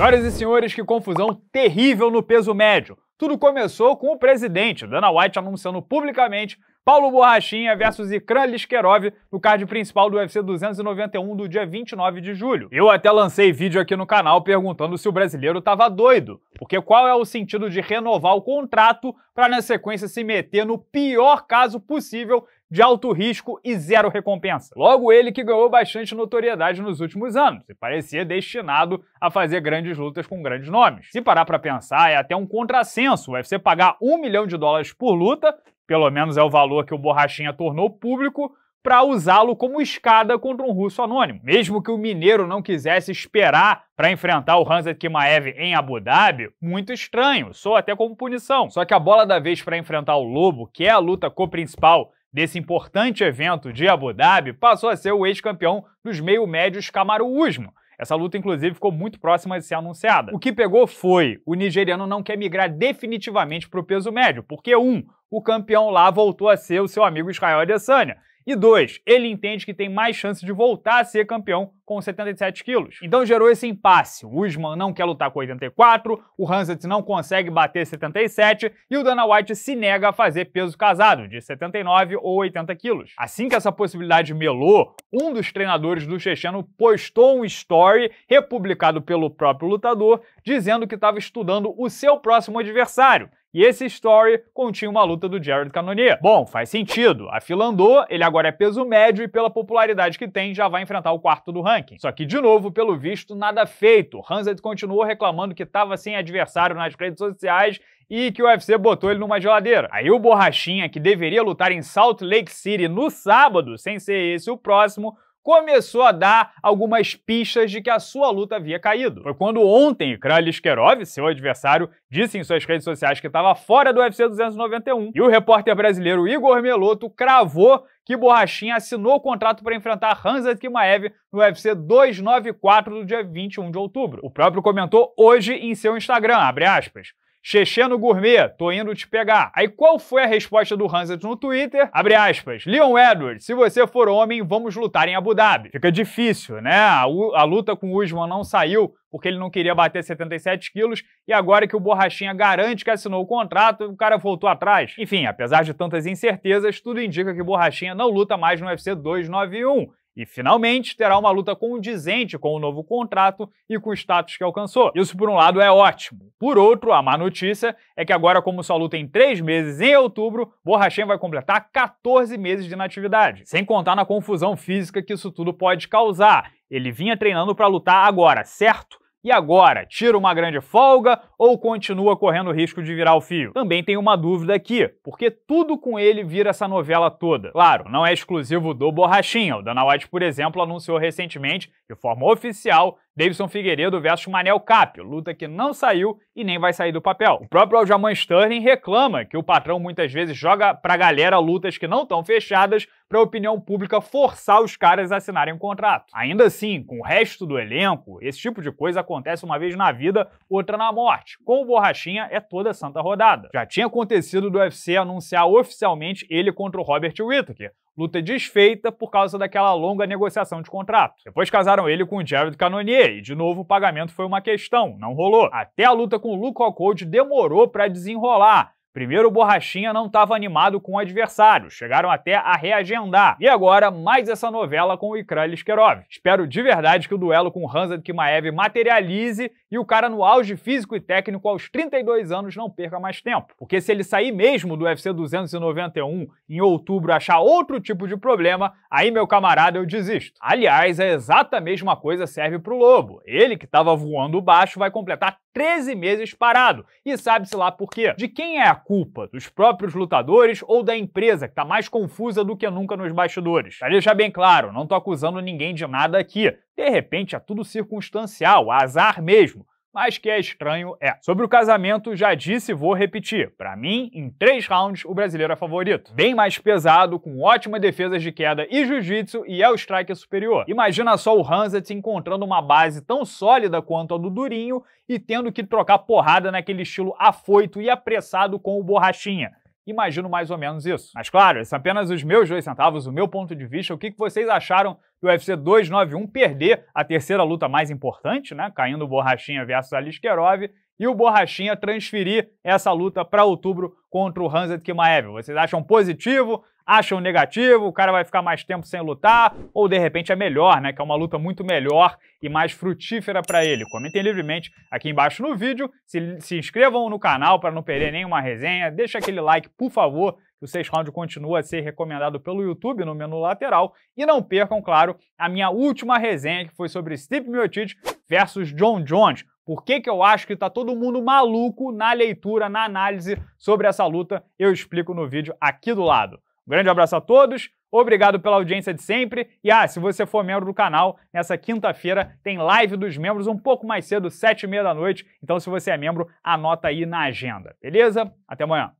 Senhoras e senhores, que confusão terrível no peso médio. Tudo começou com o presidente, Dana White, anunciando publicamente Paulo Borrachinha versus Ikran Liskerov no card principal do UFC 291 do dia 29 de julho. Eu até lancei vídeo aqui no canal perguntando se o brasileiro tava doido, porque qual é o sentido de renovar o contrato para na sequência se meter no pior caso possível de alto risco e zero recompensa. Logo, ele que ganhou bastante notoriedade nos últimos anos e parecia destinado a fazer grandes lutas com grandes nomes. Se parar para pensar, é até um contrassenso o UFC pagar um milhão de dólares por luta, pelo menos é o valor que o Borrachinha tornou público, para usá-lo como escada contra um russo anônimo. Mesmo que o mineiro não quisesse esperar para enfrentar o Hansa Kimaev em Abu Dhabi, muito estranho, Sou até como punição. Só que a bola da vez para enfrentar o Lobo, que é a luta co-principal desse importante evento de Abu Dhabi passou a ser o ex-campeão dos meio-médios Camaro Usman. Essa luta, inclusive, ficou muito próxima de ser anunciada. O que pegou foi: o nigeriano não quer migrar definitivamente para o peso médio, porque, um, o campeão lá voltou a ser o seu amigo Israel Adesanya. E dois, ele entende que tem mais chance de voltar a ser campeão com 77 quilos. Então gerou esse impasse. O Usman não quer lutar com 84, o Hanset não consegue bater 77 e o Dana White se nega a fazer peso casado, de 79 ou 80 quilos. Assim que essa possibilidade melou, um dos treinadores do checheno postou um story republicado pelo próprio lutador dizendo que estava estudando o seu próximo adversário e esse story continha uma luta do Jared Cannonier. Bom, faz sentido. A fila andou, ele agora é peso médio e pela popularidade que tem, já vai enfrentar o quarto do ranking. Só que, de novo, pelo visto, nada feito. Hanset continuou reclamando que estava sem adversário nas redes sociais e que o UFC botou ele numa geladeira. Aí o Borrachinha, que deveria lutar em Salt Lake City no sábado, sem ser esse o próximo, começou a dar algumas pistas de que a sua luta havia caído. Foi quando ontem Kralishkerov, seu adversário, disse em suas redes sociais que estava fora do UFC 291 e o repórter brasileiro Igor Meloto cravou que Borrachinha assinou o contrato para enfrentar Hansa Kimaev no UFC 294 do dia 21 de outubro. O próprio comentou hoje em seu Instagram, abre aspas, Xexé no gourmet, tô indo te pegar. Aí qual foi a resposta do Hansett no Twitter? Abre aspas. Leon Edwards, se você for homem, vamos lutar em Abu Dhabi. Fica difícil, né? A, a luta com o Usman não saiu porque ele não queria bater 77 quilos e agora que o Borrachinha garante que assinou o contrato, o cara voltou atrás. Enfim, apesar de tantas incertezas, tudo indica que Borrachinha não luta mais no UFC 291. E finalmente terá uma luta condizente com o novo contrato e com o status que alcançou. Isso, por um lado, é ótimo. Por outro, a má notícia é que agora, como sua luta em três meses em outubro, Borrachem vai completar 14 meses de inatividade. Sem contar na confusão física que isso tudo pode causar. Ele vinha treinando para lutar agora, certo? E agora, tira uma grande folga ou continua correndo o risco de virar o fio? Também tem uma dúvida aqui, porque tudo com ele vira essa novela toda. Claro, não é exclusivo do Borrachinha. O Dana White, por exemplo, anunciou recentemente de forma oficial, Davidson Figueiredo versus Manel Capio, luta que não saiu e nem vai sair do papel. O próprio Aljamain Sterling reclama que o patrão muitas vezes joga pra galera lutas que não estão fechadas para a opinião pública forçar os caras a assinarem um contrato. Ainda assim, com o resto do elenco, esse tipo de coisa acontece uma vez na vida, outra na morte. Com o Borrachinha é toda santa rodada. Já tinha acontecido do UFC anunciar oficialmente ele contra o Robert Whittaker, luta é desfeita por causa daquela longa negociação de contrato. Depois casaram ele com o Jared Cannonier e, de novo, o pagamento foi uma questão, não rolou. Até a luta com o Luke Rockhold demorou para desenrolar, Primeiro, o Borrachinha não estava animado com o adversário, chegaram até a reagendar. E agora, mais essa novela com o Ikran Liskerov. Espero de verdade que o duelo com Hanzad Kimaev materialize e o cara no auge físico e técnico aos 32 anos não perca mais tempo. Porque se ele sair mesmo do UFC 291 em outubro achar outro tipo de problema, aí meu camarada eu desisto. Aliás, é a exata mesma coisa serve pro Lobo. Ele que estava voando baixo vai completar 13 meses parado. E sabe-se lá por quê? De quem é a culpa? Dos próprios lutadores ou da empresa, que tá mais confusa do que nunca nos bastidores? Pra deixar bem claro, não tô acusando ninguém de nada aqui. De repente é tudo circunstancial, azar mesmo mas que é estranho é. Sobre o casamento, já disse e vou repetir. Para mim, em três rounds, o brasileiro é favorito. Bem mais pesado, com ótimas defesas de queda e jiu-jitsu, e é o striker superior. Imagina só o Hanset encontrando uma base tão sólida quanto a do Durinho e tendo que trocar porrada naquele estilo afoito e apressado com o Borrachinha. Imagino mais ou menos isso. Mas claro, são é apenas os meus dois centavos, o meu ponto de vista, o que vocês acharam do UFC 291 perder a terceira luta mais importante, né? Caindo Borrachinha versus Alisquerov e o Borrachinha transferir essa luta para outubro contra o Hanset Kimaev. Vocês acham positivo? Acham negativo? O cara vai ficar mais tempo sem lutar? Ou de repente é melhor, né? Que é uma luta muito melhor e mais frutífera para ele. Comentem livremente aqui embaixo no vídeo. Se, se inscrevam no canal para não perder nenhuma resenha. Deixa aquele like, por favor o 6 round continua a ser recomendado pelo YouTube no menu lateral. E não percam, claro, a minha última resenha que foi sobre Steve Miocic versus John Jones. Por que, que eu acho que está todo mundo maluco na leitura, na análise sobre essa luta? Eu explico no vídeo aqui do lado. Um grande abraço a todos, obrigado pela audiência de sempre. E ah, se você for membro do canal, nessa quinta-feira tem live dos membros um pouco mais cedo, sete e meia da noite. Então, se você é membro, anota aí na agenda, beleza? Até amanhã.